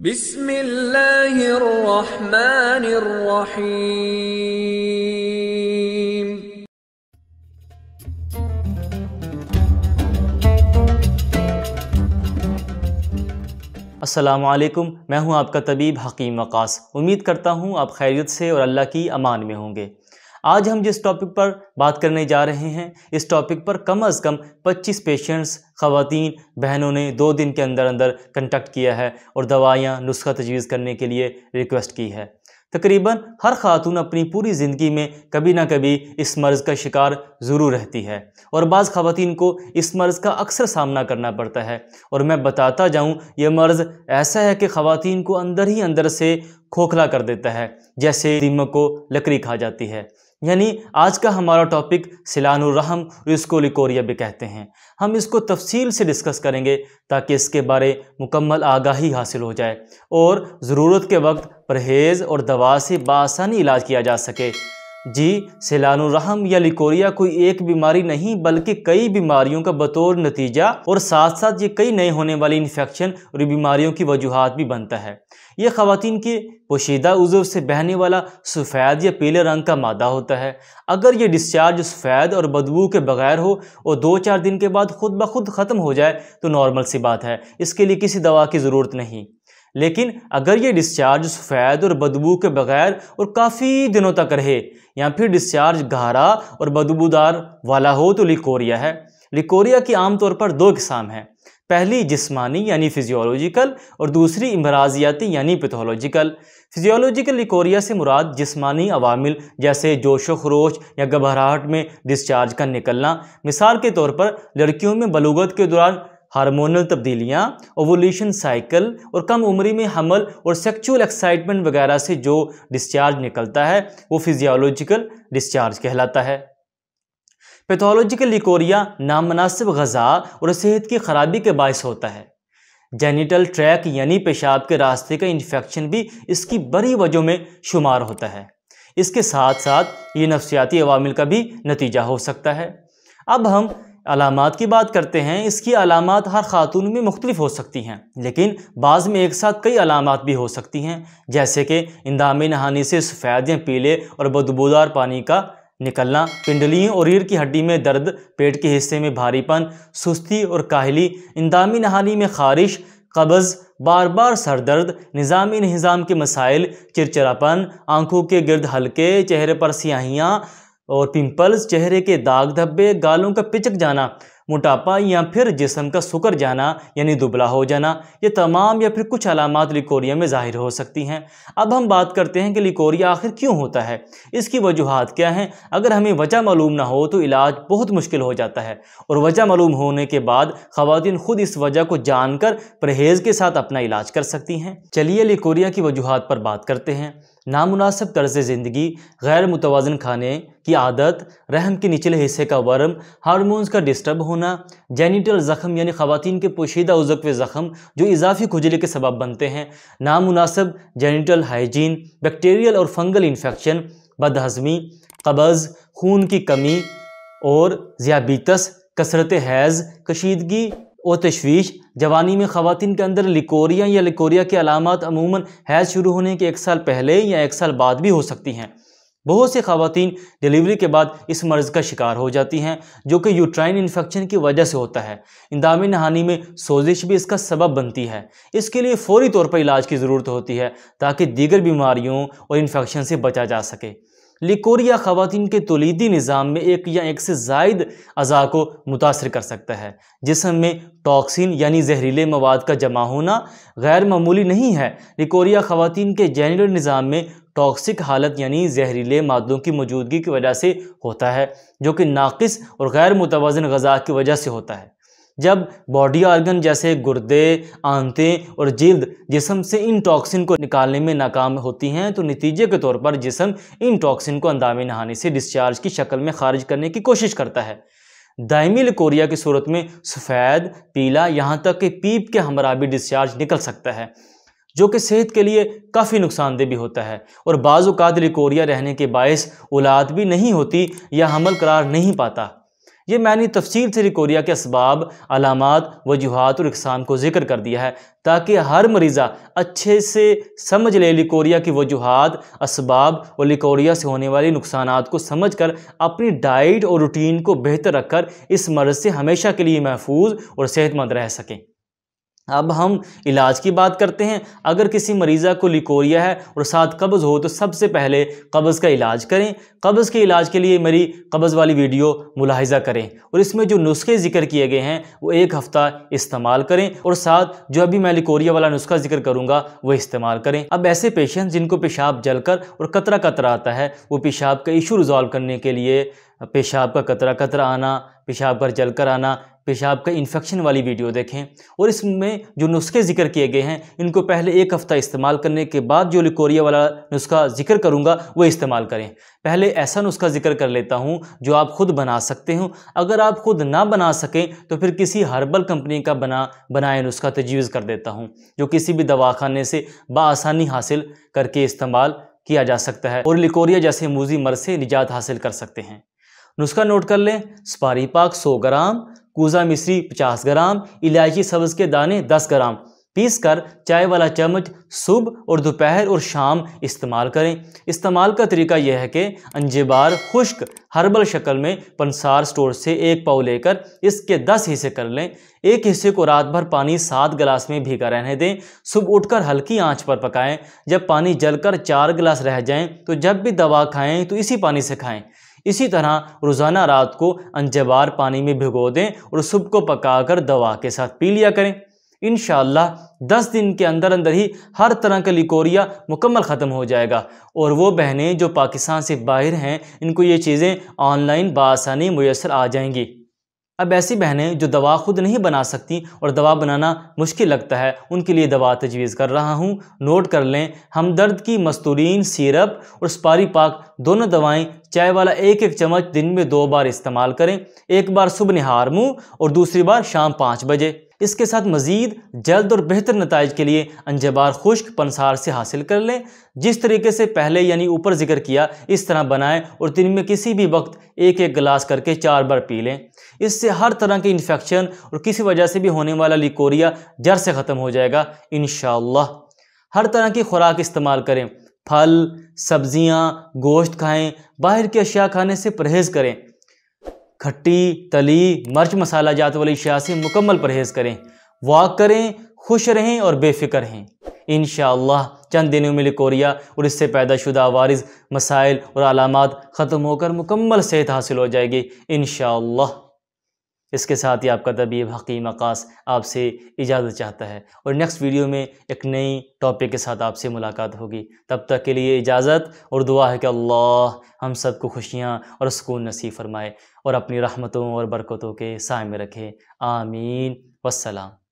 अस्सलाम वालेकुम मैं हूं आपका तबीब हकीम वकास उम्मीद करता हूं आप खैरियत से और अल्लाह की अमान में होंगे आज हम जिस टॉपिक पर बात करने जा रहे हैं इस टॉपिक पर कम अज़ कम 25 पेशेंट्स खातन बहनों ने दो दिन के अंदर अंदर कंटक्ट किया है और दवाइयाँ नुस्खा तजवीज़ करने के लिए रिक्वेस्ट की है तकरीबन हर खातून अपनी पूरी ज़िंदगी में कभी ना कभी इस मर्ज़ का शिकार ज़रूर रहती है और बाज़ खातन को इस मर्ज़ का अक्सर सामना करना पड़ता है और मैं बताता जाऊँ यह मर्ज़ ऐसा है कि खातन को अंदर ही अंदर से खोखला कर देता है जैसे दिमक को लकड़ी खा जाती है यानी आज का हमारा टॉपिक सिलानुरहम और इसको लिकोरिया भी कहते हैं हम इसको तफसील से डिस्कस करेंगे ताकि इसके बारे मुकम्मल आगाही हासिल हो जाए और ज़रूरत के वक्त परहेज़ और दवा से बासानी इलाज किया जा सके जी सिलानुरहम या लिकोरिया कोई एक बीमारी नहीं बल्कि कई बीमारियों का बतौर नतीजा और साथ साथ ये कई नए होने वाली इन्फेक्शन और बीमारियों की वजूहत भी बनता है यह खातन के पोशीदा उज़व से बहने वाला सफ़ैद या पीले रंग का मादा होता है अगर ये डिस्चार्ज सफ़ैद और बदबू के बगैर हो और दो चार दिन के बाद खुद ब खुद ख़त्म हो जाए तो नॉर्मल सी बात है इसके लिए किसी दवा की ज़रूरत नहीं लेकिन अगर ये डिस्चार्ज सफैद और बदबू के बगैर और काफ़ी दिनों तक रहे या फिर डिस्चार्ज गहरा और बदबूदार वाला हो तो लिकोरिया है लिकोरिया की आमतौर पर दो किस्म हैं पहली जिस्मानी यानी फिजियोलॉजिकल और दूसरी इमराजियाती यानी पैथोलॉजिकल फिजियोलॉजिकल लिकोरिया से मुराद जिस्मानी अवामिल जैसे जोश खरोश या घबराहट में डिस्चार्ज का निकलना मिसाल के तौर पर लड़कियों में बलूगत के दौरान हार्मोनल तब्दीलियाँ ओवोल्यूशन साइकिल और कम उम्री में हमल और सेक्चुअल एक्साइटमेंट वगैरह से जो डिस्चार्ज निकलता है वो फिजियोलॉजिकल डिस्चार्ज कहलाता है पैथोलॉजिकल लिकोरिया नामनासिब गज़ा और सेहत की खराबी के बायस होता है जेनिटल ट्रैक यानी पेशाब के रास्ते का इन्फेक्शन भी इसकी बड़ी वजह में शुमार होता है इसके साथ साथ ये नफसियाती अवामिल का भी नतीजा हो सकता है अब हम अलामत की बात करते हैं इसकी अलामत हर खातून में मुख्तलिफ हो सकती हैं लेकिन बाज़ में एक साथ कई अलामत भी हो सकती हैं जैसे कि इंदामी नहानी से सफ़ेद या पीले और बदबूदार पानी का निकलना पिंडलियों और रीढ़ की हड्डी में दर्द पेट के हिस्से में भारीपन सुस्ती और काहली इंदामी नहानी में खारिश कब्ज़ बार बार सर दर्द निज़ामी निज़ाम के मसाइल चिरचरापन आंखों के गिरद हल्के चेहरे पर स्याहियाँ और पिंपल्स चेहरे के दाग धब्बे गालों का पिचक जाना मोटापा या फिर जिसम का सुकर जाना यानी दुबला हो जाना ये तमाम या फिर कुछ अलामत लिकोरिया में ज़ाहिर हो सकती हैं अब हम बात करते हैं कि लिकोरिया आखिर क्यों होता है इसकी वजूहत क्या हैं अगर हमें वजह मालूम ना हो तो इलाज बहुत मुश्किल हो जाता है और वजह मालूम होने के बाद ख़वान ख़ुद इस वजह को जानकर परहेज़ के साथ अपना इलाज कर सकती हैं चलिए लिकोरिया की वजूहत पर बात करते हैं नामनासब तर्ज ज़िंदगी गैर मुतवाजन खाने की आदत रहम के निचले हिस्से का वर्म हारमोन्स का डिस्टर्ब होना जैनिटल ज़ख़म यानी ख़वान के पोशीदा उजव ज़ख़म जो इजाफी खुजली के सबब बनते हैं नामनासब जैनिटल हाइजीन बैक्टीरियल और फंगल इन्फेक्शन बदहज़मी कबज़ खून की कमी और ज्याबीतस कसरत हैज़ कशीदगी और तशवीश जवानी में ख़वान के अंदर लिकोरिया या लिकोरिया की अलामत अमूमन हैज़ शुरू होने के एक साल पहले या एक साल बाद भी हो सकती हैं बहुत सी खातन डिलीवरी के बाद इस मर्ज़ का शिकार हो जाती हैं जो कि यूट्राइन इन्फेक्शन की वजह से होता है इंदाम नहानी में सोजिश भी इसका सबब बनती है इसके लिए फौरी तौर पर इलाज की ज़रूरत होती है ताकि दीगर बीमारियों और इन्फेक्शन से बचा जा सके लिकोरिया ख़वान के तोलीदी निज़ाम में एक या एक से जायद अज़ा को मुतासर कर सकता है जिसम में टॉक्सिन यानी जहरीले मवाद का जमा होना गैर मामूली नहीं है लिकोरिया खातन के जैनल निज़ाम में टॉक्सिक हालत यानी जहरीले मादों की मौजूदगी की वजह से होता है जो कि नाकस और गैर मुतवाजन गज़ा की वजह से होता है जब बॉडी ऑर्गन जैसे गुर्दे आंते और जिल्द जिसम से इन टॉक्सिन को निकालने में नाकाम होती हैं तो नतीजे के तौर पर जिसम इन टॉक्सिन को अंदामी नहाने से डिस्चार्ज की शक्ल में खारिज करने की कोशिश करता है दायमी लिकोरिया की सूरत में सफ़ेद पीला यहाँ तक कि पीप के हमरा भी डिस्चार्ज निकल सकता है जो कि सेहत के लिए काफ़ी नुकसानदेह भी होता है और बाज़ात लिकोरिया रहने के बायस औलाद भी नहीं होती या हमल करार नहीं पाता ये मैंने तफसील से रिकोरिया के इसबाब अलामत वजूहत और इकसाम को जिक्र कर दिया है ताकि हर मरीज़ा अच्छे से समझ ले लिकोरिया की वजूहत इसबाब और लिकोरिया से होने वाले नुकसान को समझ कर अपनी डाइट और रूटीन को बेहतर रखकर इस मर्ज़ से हमेशा के लिए महफूज और सेहतमंद रह सकें अब हम इलाज की बात करते हैं अगर किसी मरीज़ा को लिकोरिया है और साथ कब्ज़ हो तो सबसे पहले कब्ज़ का इलाज करें कब्ज़ के इलाज के लिए मेरी कब्ज़ वाली वीडियो मुलाहजा करें और इसमें जो नुस्खे ज़िक्र किए गए हैं वो एक हफ़्ता इस्तेमाल करें और साथ जो अभी मैं लिकोरिया वाला नुस्खा ज़िक्र करूँगा वह इस्तेमाल करें अब ऐसे पेशेंट जिनको पेशाब कर और कतरा कतरा आता है वो पेशाब का इशू रिजॉल्व करने के लिए पेशाब का कतरा कतरा आना पेशाब पर जलकर आना पेशाब का इन्फेक्शन वाली वीडियो देखें और इसमें जो नुस्खे जिक्र किए गए हैं इनको पहले एक हफ़्ता इस्तेमाल करने के बाद जो लिकोरिया वाला नुस्खा जिक्र करूँगा वो इस्तेमाल करें पहले ऐसा नुस्खा जिक्र कर लेता हूँ जो आप ख़ुद बना सकते हो अगर आप ख़ुद ना बना सकें तो फिर किसी हर्बल कंपनी का बना बनाया नुस्खा तजवीज़ तो कर देता हूँ जो किसी भी दवाखाने से बसानी हासिल करके इस्तेमाल किया जा सकता है और लिकोरिया जैसे मूजी मर से निजात हासिल कर सकते हैं नुस्खा नोट कर लें सुपारी पाक सौ ग्राम कूजा मिश्री पचास ग्राम इलायची सब्ज़ के दाने दस ग्राम पीस कर चाय वाला चम्मच सुबह और दोपहर और शाम इस्तेमाल करें इस्तेमाल का तरीका यह है कि अंजेबार खुश्क हर्बल शक्ल में पंसार स्टोर से एक पाव लेकर इसके दस हिस्से कर लें एक हिस्से को रात भर पानी सात गिलास में भीगा रहने दें सुबह उठकर हल्की आंच पर पकाएं जब पानी जलकर चार गिलास रह जाएं तो जब भी दवा खाएं तो इसी पानी से खाएं इसी तरह रोज़ाना रात को अंजबार पानी में भिगो दें और सुबह को पकाकर दवा के साथ पी लिया करें इन दस दिन के अंदर अंदर ही हर तरह का लिकोरिया मुकम्मल ख़त्म हो जाएगा और वो बहनें जो पाकिस्तान से बाहर हैं इनको ये चीज़ें ऑनलाइन बसानी मैसर आ जाएंगी अब ऐसी बहनें जो दवा खुद नहीं बना सकती और दवा बनाना मुश्किल लगता है उनके लिए दवा तजवीज़ कर रहा हूँ नोट कर लें हमदर्द की मस्तूरीन सीरप और स्पारी पाक दोनों दवाएं चाय वाला एक एक चम्मच दिन में दो बार इस्तेमाल करें एक बार सुबह नहार मुँह और दूसरी बार शाम पाँच बजे इसके साथ मज़ीद जल्द और बेहतर नतज के लिए अंजबार खुश्क पंसार से हासिल कर लें जिस तरीके से पहले यानी ऊपर जिक्र किया इस तरह बनाएं और दिन में किसी भी वक्त एक एक गिलास करके चार बार पी लें इससे हर तरह के इन्फेक्शन और किसी वजह से भी होने वाला लिकोरिया जड़ से ख़त्म हो जाएगा इन हर तरह की खुराक इस्तेमाल करें फल सब्जियां, गोश्त खाएं बाहर की अशिया खाने से परहेज़ करें खट्टी तली मर्च मसाला जात वाली अशिया से मुकम्मल परहेज़ करें वॉक करें खुश रहें और बेफिक्र हैं इन चंद दिनों में लिकोरिया और इससे पैदा शुदा वारिस मसाइल और अलामत ख़त्म होकर मुकम्मल सेहत हासिल हो जाएगी इन इसके साथ ही आपका तबीब हकीम अकास आपसे इजाज़त चाहता है और नेक्स्ट वीडियो में एक नई टॉपिक के साथ आपसे मुलाकात होगी तब तक के लिए इजाज़त और दुआ है कि अल्लाह हम सबको खुशियाँ और सुकून नसीब फरमाए और अपनी रहमतों और बरकतों के साय में रखे आमीन वसलाम